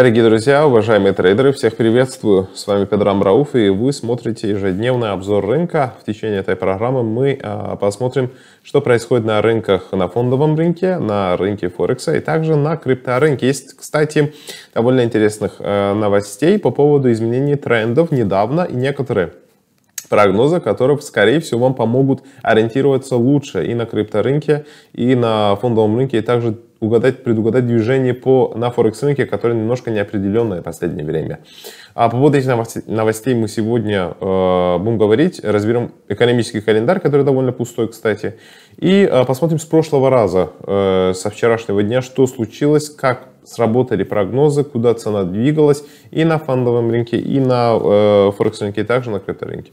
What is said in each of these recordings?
Дорогие друзья, уважаемые трейдеры, всех приветствую. С вами Педрам Рауф, и вы смотрите ежедневный обзор рынка. В течение этой программы мы а, посмотрим, что происходит на рынках, на фондовом рынке, на рынке Форекса и также на крипторынке. Есть, кстати, довольно интересных э, новостей по поводу изменений трендов недавно и некоторые прогноза, которые, скорее всего, вам помогут ориентироваться лучше и на крипторынке, и на фондовом рынке, и также угадать, предугадать движение по, на форекс рынке, которое немножко неопределенное в последнее время. А по поводу этих новостей, новостей мы сегодня э, будем говорить, разберем экономический календарь, который довольно пустой, кстати, и э, посмотрим с прошлого раза, э, со вчерашнего дня, что случилось, как сработали прогнозы, куда цена двигалась и на фондовом рынке, и на э, форекс рынке, и также на крипторынке. рынке.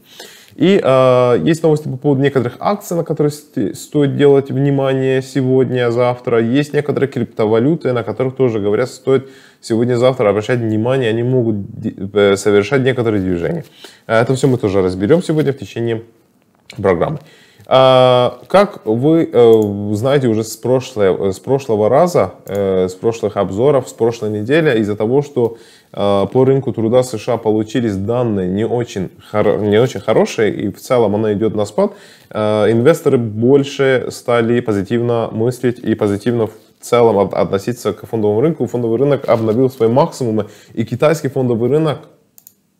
И э, есть новости по поводу некоторых акций, на которые стоит делать внимание сегодня, завтра. Есть некоторые криптовалюты, на которых тоже говорят, стоит сегодня-завтра обращать внимание, они могут э, совершать некоторые движения. Это все мы тоже разберем сегодня в течение программы. А, как вы э, знаете уже с, прошлое, э, с прошлого раза, с прошлых обзоров, с прошлой недели, из-за того, что а, по рынку труда США получились данные не очень, хор... не очень хорошие, и в целом она идет на спад, а, инвесторы больше стали позитивно мыслить и позитивно в целом относиться к фондовому рынку. Фондовый рынок обновил свои максимумы, и китайский фондовый рынок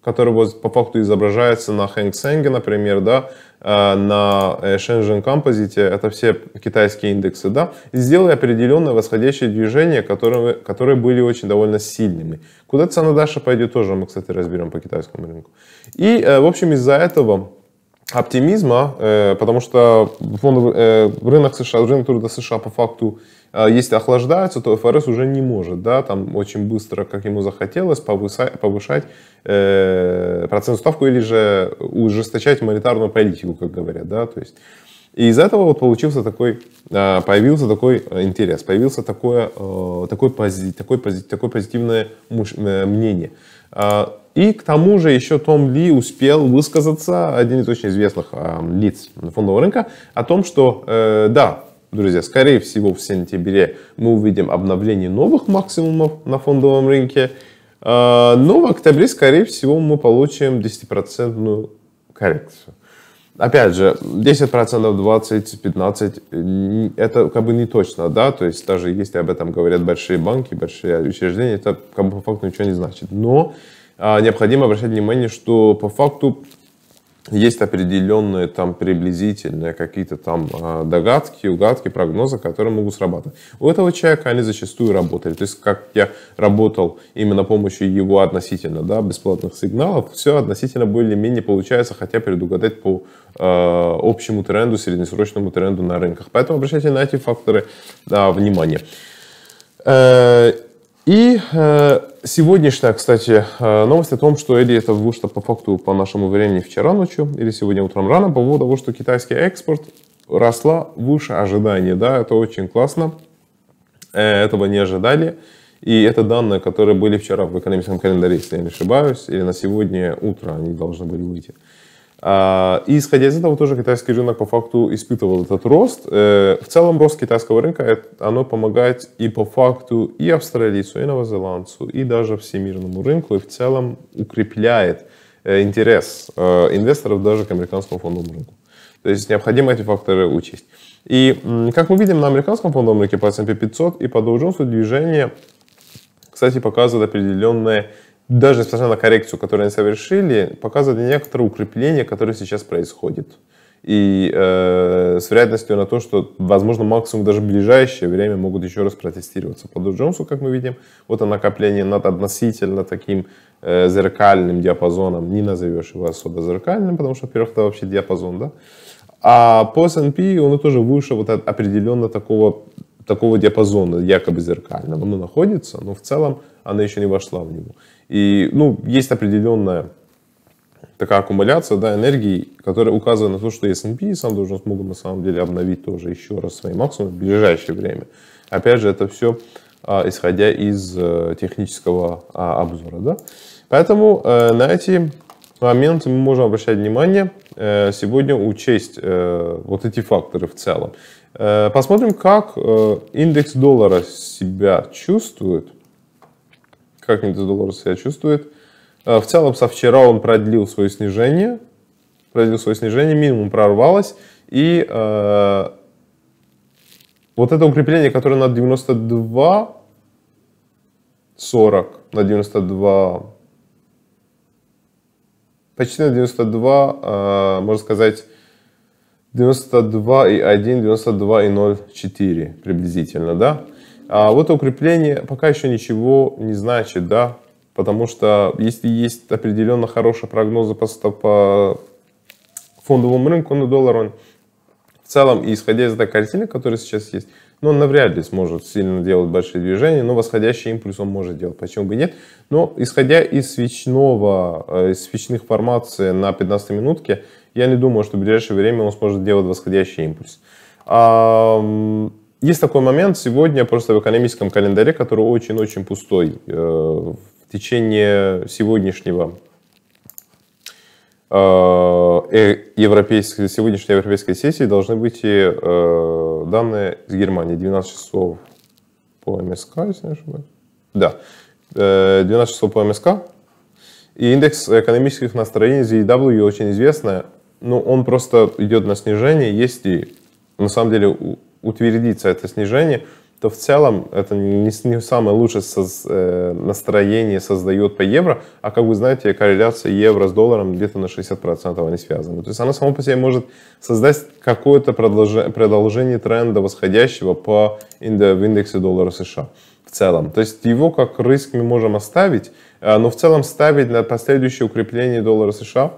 который вот по факту изображается на Hang Seng, например, да, э, на э, Shenzhen Composite, это все китайские индексы, да, и сделали определенное восходящее движение, которые, которые были очень довольно сильными. Куда цена дальше пойдет, тоже мы, кстати, разберем по китайскому рынку. И, э, в общем, из-за этого оптимизма, потому что фондовый, рынок США, рынок труда США по факту а, если охлаждаются, то ФРС уже не может, да, там очень быстро, как ему захотелось, повысать, повышать э, процентную ставку или же ужесточать монетарную политику, как говорят, да, то есть. И из этого вот получился такой, а, появился такой э, интерес, появился такое, э, такое, пози, такое, пози, такое позитивное э, мнение. А, и к тому же еще Том Ли успел высказаться, один из очень известных лиц фондового рынка, о том, что да, Друзья, скорее всего в сентябре мы увидим обновление новых максимумов на фондовом рынке, а, но в октябре, скорее всего, мы получим 10% коррекцию. Опять же, 10%, 20, 15, это как бы не точно, да, то есть даже если об этом говорят большие банки, большие учреждения, это как бы по факту ничего не значит. Но а, необходимо обращать внимание, что по факту есть определенные там приблизительные какие-то там а, догадки, угадки, прогнозы, которые могут срабатывать. У этого человека они зачастую работали. То есть, как я работал именно помощью его относительно да, бесплатных сигналов, все относительно более-менее получается, хотя предугадать по э, общему тренду, среднесрочному тренду на рынках. Поэтому обращайте на эти факторы да, внимание. Э, и э, сегодняшняя, кстати, э, новость о том, что или это вышло по факту по нашему времени вчера ночью, или сегодня утром рано, по поводу того, что китайский экспорт росла выше ожиданий. Да, это очень классно. Э, этого не ожидали. И это данные, которые были вчера в экономическом календаре, если я не ошибаюсь, или на сегодня утро они должны были выйти. А, и исходя из этого тоже китайский рынок по факту испытывал этот рост. Э, в целом рост китайского рынка, оно помогает и по факту и австралийцу, и новозеландцу, и даже всемирному рынку, и в целом укрепляет э, интерес э, инвесторов даже к американскому фондовому рынку. То есть необходимо эти факторы учесть. И как мы видим на американском фондовом рынке по S&P 500 и по Dow Jones движение, кстати, показывает определенное даже несмотря на коррекцию, которую они совершили, показывает некоторое укрепление, которое сейчас происходит. И э, с вероятностью на то, что, возможно, максимум даже в ближайшее время могут еще раз протестироваться по Джонсу, как мы видим. Вот это накопление над относительно таким э, зеркальным диапазоном. Не назовешь его особо зеркальным, потому что, во-первых, это вообще диапазон, да? А по S&P он тоже выше вот от определенно такого, такого диапазона, якобы зеркального. Оно находится, но в целом она еще не вошла в него. И, ну, есть определенная такая аккумуляция да, энергии, которая указывает на то, что S&P сам должен смогут на самом деле обновить тоже еще раз свои максимумы в ближайшее время. Опять же, это все а, исходя из а, технического а, обзора. Да? Поэтому э, на эти моменты мы можем обращать внимание, э, сегодня учесть э, вот эти факторы в целом. Э, посмотрим, как э, индекс доллара себя чувствует как Нильс Долорес себя чувствует. А, в целом, со вчера он продлил свое снижение, продлил свое снижение, минимум прорвалось, и э, вот это укрепление, которое на 92, 40, на 92, почти на 92, э, а, можно сказать, 92 и 1, 92 и 0,4 приблизительно, да? А вот укрепление пока еще ничего не значит, да, потому что если есть определенно хорошие прогнозы по, по фондовому рынку на доллар, он в целом, исходя из этой картины, которая сейчас есть, но ну, он навряд ли сможет сильно делать большие движения, но восходящий импульс он может делать, почему бы нет. Но исходя из свечного, э, из свечных формаций на 15 минутке, я не думаю, что в ближайшее время он сможет делать восходящий импульс есть такой момент сегодня просто в экономическом календаре, который очень-очень пустой. Э, в течение сегодняшнего э, э, европейской, сегодняшней европейской сессии должны быть данные из Германии. 12 часов по МСК, если не ошибаюсь. Да, 12 часов по МСК. И индекс экономических настроений ZW e очень известный, но ну, он просто идет на снижение, есть и на самом деле утвердится это снижение, то в целом это не, не самое лучшее соз, э, настроение создает по евро, а как вы знаете, корреляция евро с долларом где-то на 60% они связаны. То есть она сама по себе может создать какое-то продолжение, продолжение тренда восходящего по инде, в индексе доллара США в целом. То есть его как риск мы можем оставить, э, но в целом ставить на последующее укрепление доллара США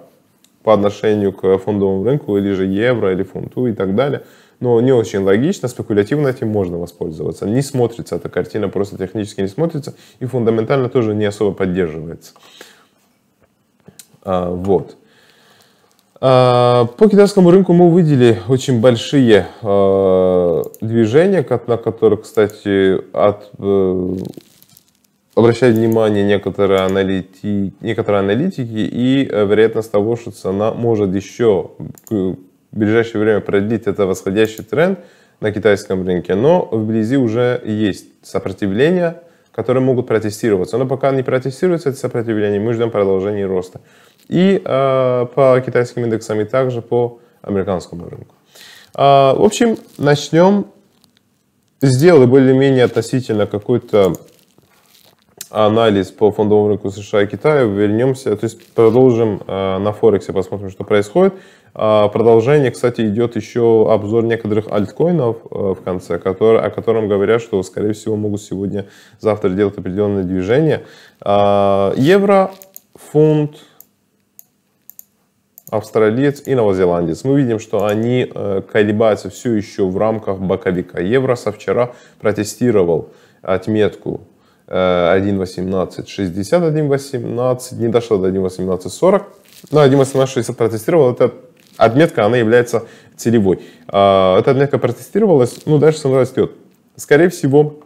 по отношению к фондовому рынку или же евро или фунту и так далее – но не очень логично, спекулятивно этим можно воспользоваться. Не смотрится эта картина, просто технически не смотрится, и фундаментально тоже не особо поддерживается. А, вот. А, по китайскому рынку мы увидели очень большие э, движения, на которые, кстати, от, э, обращают внимание некоторые аналитики, некоторые аналитики и э, вероятность того, что цена может еще ближайшее время продлить это восходящий тренд на китайском рынке, но вблизи уже есть сопротивления, которые могут протестироваться. Но пока не протестируется это сопротивление, мы ждем продолжения роста. И э, по китайским индексам, и также по американскому рынку. Э, в общем, начнем. Сделали более-менее относительно какой-то анализ по фондовому рынку США и Китая. Вернемся, то есть продолжим э, на Форексе, посмотрим, что происходит. А, продолжение, кстати, идет еще обзор некоторых альткоинов э, в конце, который, о котором говорят, что, скорее всего, могут сегодня, завтра делать определенные движения. А, евро, фунт, австралиец и новозеландец. Мы видим, что они э, колебаются все еще в рамках боковика. Евро со вчера протестировал отметку 1.18.60, э, 1.18, не дошло до 1.18.40, но 1.18.60 протестировал, это Отметка, она является целевой. А, эта отметка протестировалась, ну, дальше цена растет. Скорее всего,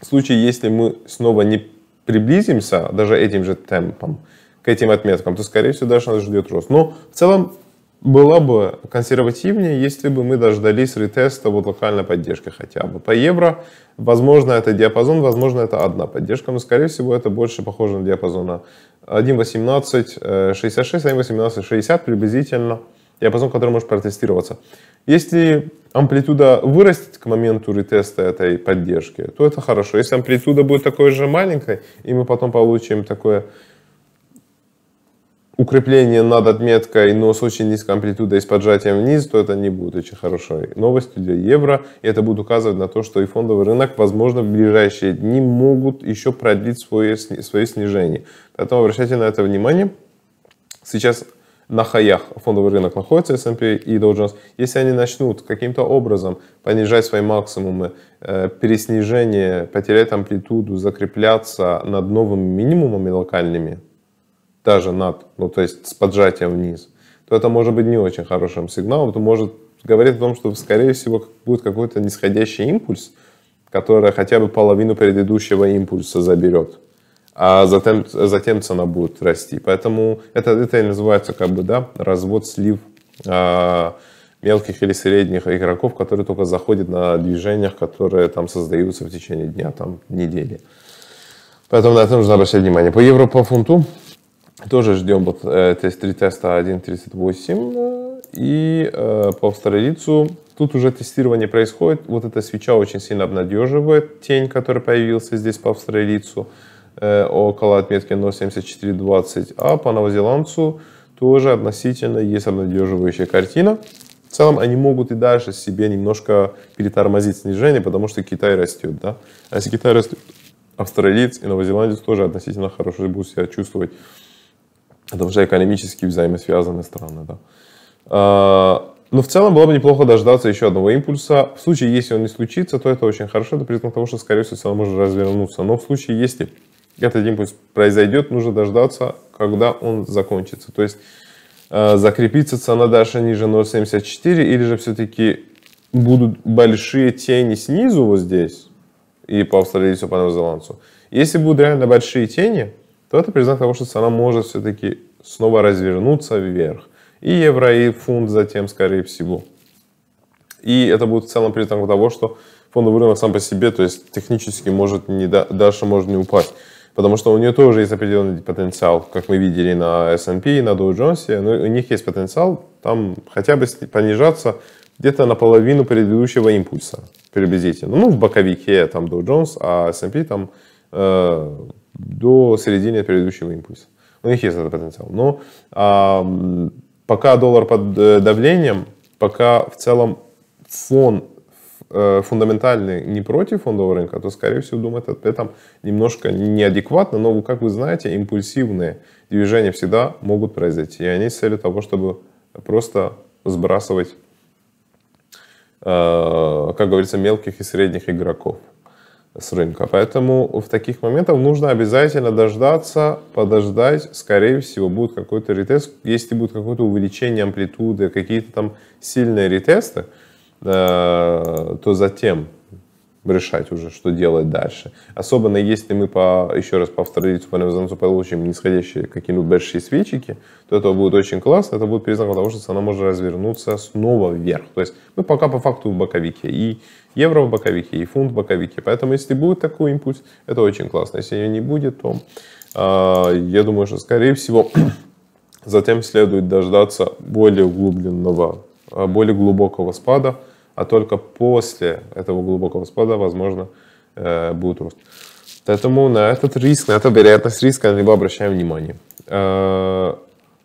в случае, если мы снова не приблизимся даже этим же темпом к этим отметкам, то, скорее всего, дальше нас ждет рост. Но в целом была бы консервативнее, если бы мы дождались ретеста вот локальной поддержки хотя бы. По евро, возможно, это диапазон, возможно, это одна поддержка, но, скорее всего, это больше похоже на диапазон 1.18.66, 1.18.60 э, приблизительно диапазон, в котором можешь протестироваться. Если амплитуда вырастет к моменту ретеста этой поддержки, то это хорошо. Если амплитуда будет такой же маленькой, и мы потом получим такое укрепление над отметкой, но с очень низкой амплитудой и с поджатием вниз, то это не будет очень хорошей новостью для евро. И это будет указывать на то, что и фондовый рынок, возможно, в ближайшие дни могут еще продлить свое, свое снижение. Поэтому обращайте на это внимание. Сейчас на хаях фондовый рынок находится S&P и Dow Jones, если они начнут каким-то образом понижать свои максимумы, э, переснижение, потерять амплитуду, закрепляться над новыми минимумами локальными, даже над, ну то есть с поджатием вниз, то это может быть не очень хорошим сигналом, это может говорить о том, что скорее всего будет какой-то нисходящий импульс, который хотя бы половину предыдущего импульса заберет а затем, затем цена будет расти. Поэтому это, это и называется как бы, да, развод слив а, мелких или средних игроков, которые только заходят на движениях, которые там создаются в течение дня, там, недели. Поэтому на это нужно обращать внимание. По евро по фунту тоже ждем вот, э, тест 3 теста 1.38 э, и э, по австралийцу тут уже тестирование происходит. Вот эта свеча очень сильно обнадеживает тень, которая появился здесь по австралийцу. Э, около отметки 0.7420, а по новозеландцу тоже относительно есть обнадеживающая картина. В целом они могут и дальше себе немножко перетормозить снижение, потому что Китай растет. Да? А если Китай растет, австралиец и новозеландец тоже относительно хорошо будут себя чувствовать, потому что экономически взаимосвязаны страны. Да? А, Но ну, в целом было бы неплохо дождаться еще одного импульса. В случае, если он не случится, то это очень хорошо. Это признак того, что, скорее всего, цена может развернуться. Но в случае, если этот импульс произойдет, нужно дождаться, когда он закончится. То есть э, закрепится цена дальше ниже 0.74 или же все-таки будут большие тени снизу вот здесь и по австралийцу, по новозеландцу. Если будут реально большие тени, то это признак того, что цена может все-таки снова развернуться вверх. И евро, и фунт затем, скорее всего. И это будет в целом признаком того, что фондовый рынок сам по себе, то есть технически может не, дальше может не упасть потому что у нее тоже есть определенный потенциал, как мы видели на S&P и на Dow Jones, но у них есть потенциал там хотя бы понижаться где-то наполовину предыдущего импульса приблизительно. Ну, в боковике там Dow Jones, а S&P там э, до середины предыдущего импульса. У них есть этот потенциал. Но э, пока доллар под э, давлением, пока в целом фон э, фундаментально не против фондового рынка, то, скорее всего, думает об этом немножко неадекватно, но, как вы знаете, импульсивные движения всегда могут произойти, и они с целью того, чтобы просто сбрасывать, э, как говорится, мелких и средних игроков с рынка. Поэтому в таких моментах нужно обязательно дождаться, подождать. Скорее всего, будет какой-то ретест. Если будет какое-то увеличение амплитуды, какие-то там сильные ретесты, Э, то затем решать уже, что делать дальше. Особенно если мы, по, еще раз повторю традицию по Невзанцу, получим нисходящие какие-нибудь большие свечики, то это будет очень классно, это будет признак того, что цена может развернуться снова вверх. То есть мы пока по факту в боковике, и евро в боковике, и фунт в боковике. Поэтому если будет такой импульс, это очень классно. Если не будет, то э, я думаю, что скорее всего затем следует дождаться более углубленного, э, более глубокого спада, а только после этого глубокого спада, возможно, э, будет рост. Поэтому на этот риск, на эту вероятность риска либо обращаем внимание. Э,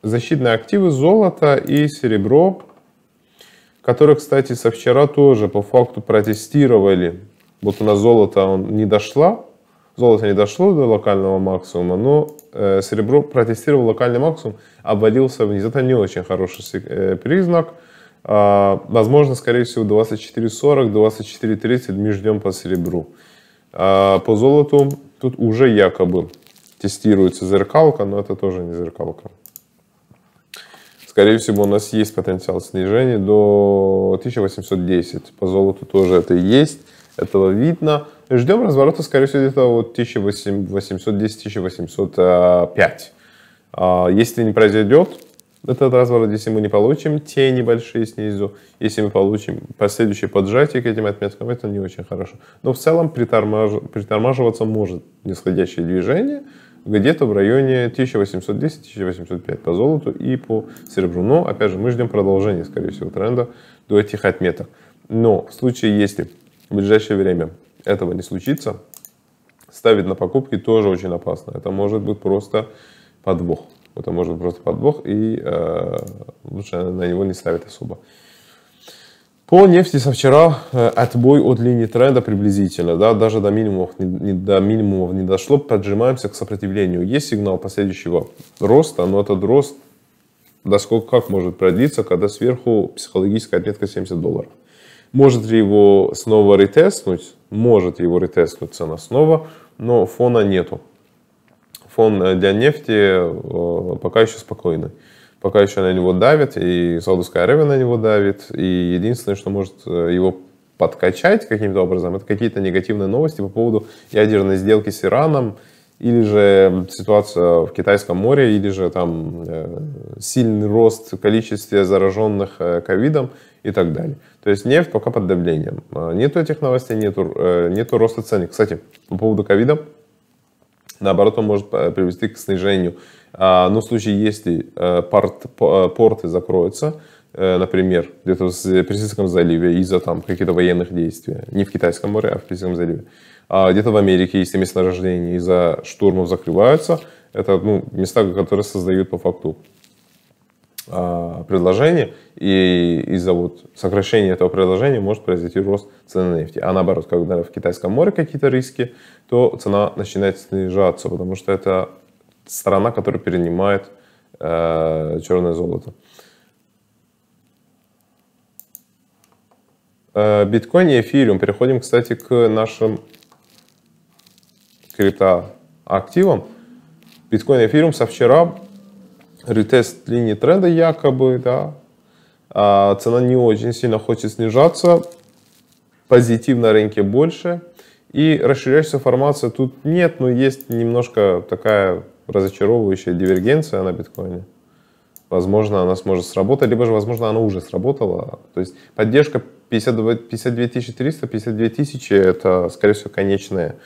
защитные активы золото и серебро, которые, кстати, со вчера тоже по факту протестировали. Вот у нас золото он не дошло, золото не дошло до локального максимума, но э, серебро протестировал локальный максимум, обвалился вниз. Это не очень хороший признак. А, возможно, скорее всего, 24.40, 24.30 мы ждем по серебру. А, по золоту тут уже якобы тестируется зеркалка, но это тоже не зеркалка. Скорее всего, у нас есть потенциал снижения до 1810. По золоту тоже это есть, этого видно. Ждем разворота, скорее всего, где-то вот 1810-1805. А, если не произойдет, этот разворот, если мы не получим те небольшие снизу, если мы получим последующее поджатие к этим отметкам, это не очень хорошо. Но в целом притормаж... притормаживаться может нисходящее движение где-то в районе 1810-1805 по золоту и по серебру. Но, опять же, мы ждем продолжения, скорее всего, тренда до этих отметок. Но в случае, если в ближайшее время этого не случится, ставить на покупки тоже очень опасно. Это может быть просто подвох. Это может быть просто подвох, и э, лучше на него не ставить особо. По нефти со вчера э, отбой от линии тренда приблизительно, да, даже до минимумов, не, до минимумов не дошло, поджимаемся к сопротивлению. Есть сигнал последующего роста, но этот рост до сколько как может продлиться, когда сверху психологическая отметка 70 долларов. Может ли его снова ретестнуть? Может его ретестнуть цена снова, но фона нету фон э, для нефти э, пока еще спокойный. Пока еще на него давит, и Саудовская Аравия на него давит, и единственное, что может э, его подкачать каким-то образом, это какие-то негативные новости по поводу ядерной сделки с Ираном, или же ситуация в Китайском море, или же там сильный рост количества зараженных ковидом и так далее. То есть нефть пока под давлением. А нету этих новостей, нету, нету роста цен. Кстати, по поводу ковида, Наоборот, он может э, привести к снижению. А, Но ну, в случае, если э, порт, э, порты закроются, например, где-то в Персидском заливе из-за там каких-то военных действий, не в Китайском море, а в Персидском заливе, а где-то в Америке, если месторождения из-за штурмов закрываются, это ну, места, которые создают по факту а, предложение и из-за вот сокращения этого предложения может произойти рост цены на нефть. А наоборот, когда в Китайском море какие-то риски, то цена начинает снижаться, потому что это страна, которая перенимает э, черное золото. Э, биткоин и эфириум. Переходим, кстати, к нашим криптоактивам. Биткоин и эфириум со вчера ретест линии тренда якобы, да, а цена не очень сильно хочет снижаться, позитив на рынке больше, и расширяющаяся формация тут нет, но есть немножко такая разочаровывающая дивергенция на биткоине. Возможно, она сможет сработать, либо же, возможно, она уже сработала. То есть поддержка 52 300, 52 тысячи – это, скорее всего, конечная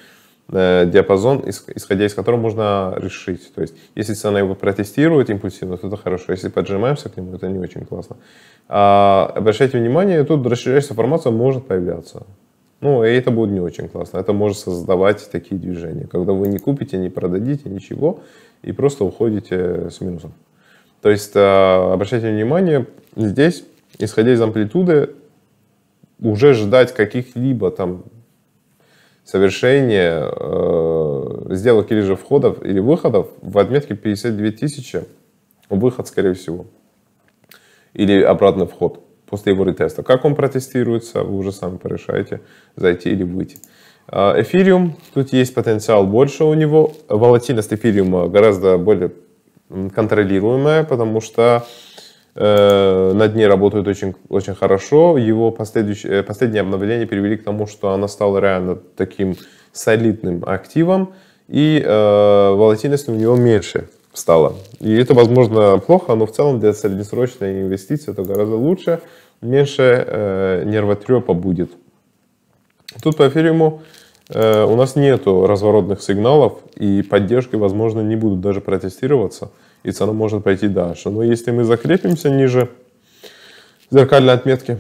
Э, диапазон, исходя из которого можно решить. То есть, если цена его протестирует импульсивно, то это хорошо. Если поджимаемся к нему, это не очень классно. А, обращайте внимание, тут расширяющаяся формация может появляться. Ну, и это будет не очень классно. Это может создавать такие движения, когда вы не купите, не продадите ничего и просто уходите с минусом. То есть, э, обращайте внимание, здесь, исходя из амплитуды, уже ждать каких-либо там совершение э, сделок или же входов или выходов в отметке 52 тысячи, выход, скорее всего, или обратный вход после его ретеста. Как он протестируется, вы уже сами порешаете, зайти или выйти. А, эфириум, тут есть потенциал больше у него. Волатильность эфириума гораздо более контролируемая, потому что э, Э, над ней работают очень, очень хорошо. Его последующие, э, последние обновления привели к тому, что она стала реально таким солидным активом, и э, волатильность у него меньше стала. И это, возможно, плохо, но в целом для среднесрочной инвестиции это гораздо лучше, меньше э, нервотрепа будет. Тут по эфириуму э, у нас нету разворотных сигналов, и поддержки, возможно, не будут даже протестироваться и цена может пойти дальше. Но если мы закрепимся ниже зеркальной отметки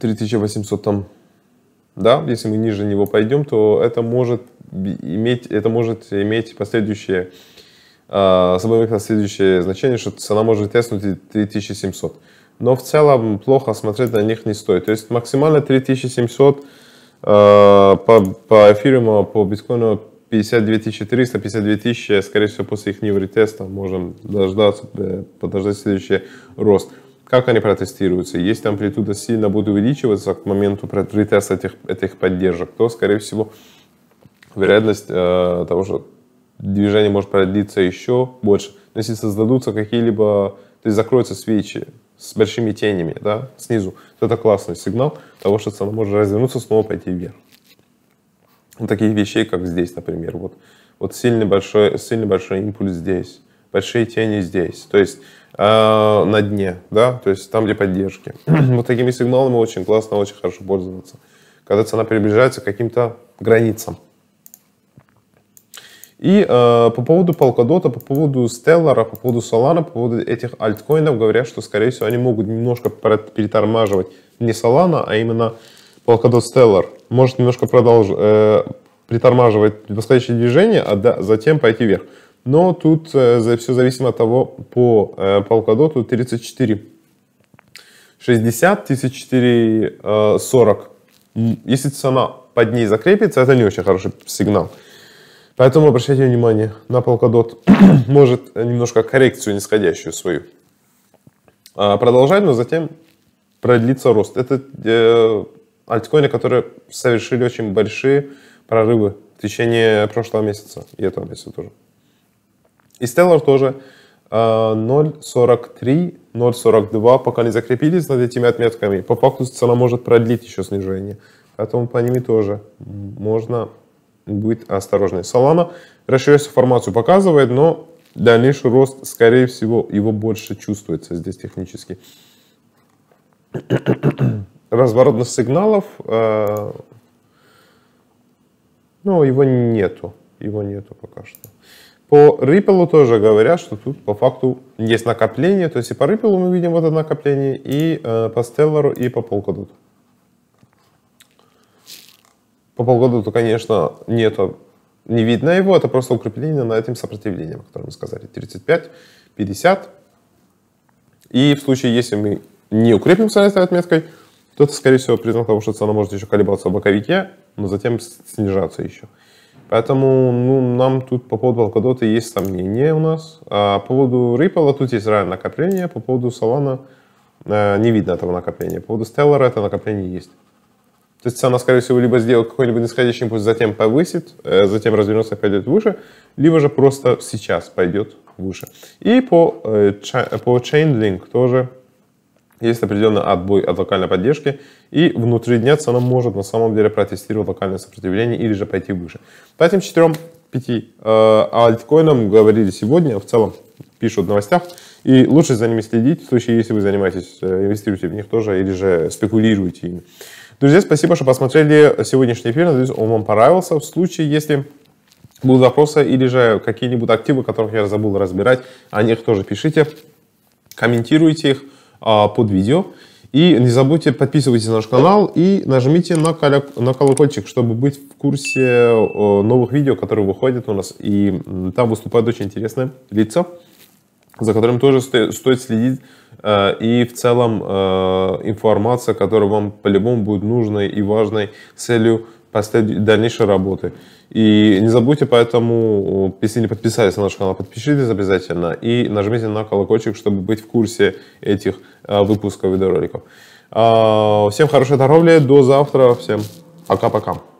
3800 там, да, если мы ниже него пойдем, то это может иметь, это может иметь последующие, э, собой последующее значение, что цена может теснуть 3700. Но в целом плохо смотреть на них не стоит. То есть максимально 3700 э, а, по, по эфириуму, по биткоину 52 300, 52 тысячи, скорее всего, после их ретеста можем дождаться, э, подождать следующий рост. Как они протестируются? Если амплитуда сильно будет увеличиваться к моменту ретеста этих, этих поддержек, то, скорее всего, вероятность э, того, что движение может продлиться еще больше. Но если создадутся какие-либо, то есть закроются свечи с большими тенями да, снизу, то это классный сигнал того, что цена может развернуться снова пойти вверх. Ну, таких вещей, как здесь, например. Вот, вот сильный, большой, сильный большой импульс здесь, большие тени здесь, то есть э, на дне, да, то есть там, где поддержки. вот такими сигналами очень классно, очень хорошо пользоваться, когда цена приближается к каким-то границам. И э, по поводу Polkadot, по поводу Stellar, по поводу Solana, по поводу этих альткоинов говорят, что, скорее всего, они могут немножко перетормаживать не Solana, а именно Polkadot Stellar может немножко продолж... э, притормаживать восходящее движение, а да, затем пойти вверх. Но тут э, все зависимо от того, по э, Polkadot 34 60, 34 40. Если цена под ней закрепится, это не очень хороший сигнал. Поэтому обращайте внимание, на Polkadot может немножко коррекцию нисходящую свою э, продолжать, но затем продлится рост. Это э, альткоины, которые совершили очень большие прорывы в течение прошлого месяца и этого месяца тоже. И Stellar тоже 0.43, а, 0.42 пока не закрепились над этими отметками. По факту цена может продлить еще снижение. Поэтому по ними тоже можно быть осторожнее. Solana расширяющую формацию показывает, но дальнейший рост, скорее всего, его больше чувствуется здесь технически разворотных сигналов, э, ну, его нету, его нету пока что. По Ripple тоже говорят, что тут по факту есть накопление, то есть и по Ripple мы видим вот это накопление, и э, по Stellar, и по Polkadot. По Polkadot, конечно, нету, не видно его, это просто укрепление на этим сопротивлением, о котором мы сказали, 35, 50. И в случае, если мы не укрепимся этой отметкой, кто скорее всего, признак того, что цена может еще колебаться в боковике, но затем снижаться еще. Поэтому ну, нам тут по поводу Polkadot есть сомнения у нас. А по поводу Ripple тут есть реально накопление, по поводу Solana э, не видно этого накопления. По поводу Stellar это накопление есть. То есть она, скорее всего, либо сделает какой нибудь нисходящий импульс, затем повысит, э, затем развернется и пойдет выше, либо же просто сейчас пойдет выше. И по, э, по Chainlink тоже есть определенный отбой от локальной поддержки, и внутри дня цена может на самом деле протестировать локальное сопротивление или же пойти выше. По этим четырем пяти э, альткоинам говорили сегодня, в целом пишут в новостях, и лучше за ними следить, в случае, если вы занимаетесь, э, инвестируете в них тоже, или же спекулируете ими. Друзья, спасибо, что посмотрели сегодняшний эфир. Надеюсь, он вам понравился. В случае, если будут вопросы или же какие-нибудь активы, которых я забыл разбирать, о них тоже пишите, комментируйте их. А, под видео. И не забудьте подписывайтесь на наш канал и нажмите на, на колокольчик, чтобы быть в курсе новых видео, которые выходят у нас. И там выступают очень интересные лица, за которыми тоже стоит следить. Э, и в целом э, информация, которая вам по-любому будет нужной и важной целью поставить дальнейшие работы. И не забудьте поэтому, если не подписались на наш канал, подпишитесь обязательно и нажмите на колокольчик, чтобы быть в курсе этих а, выпусков видеороликов. А, всем хорошей торговли, до завтра, всем пока-пока.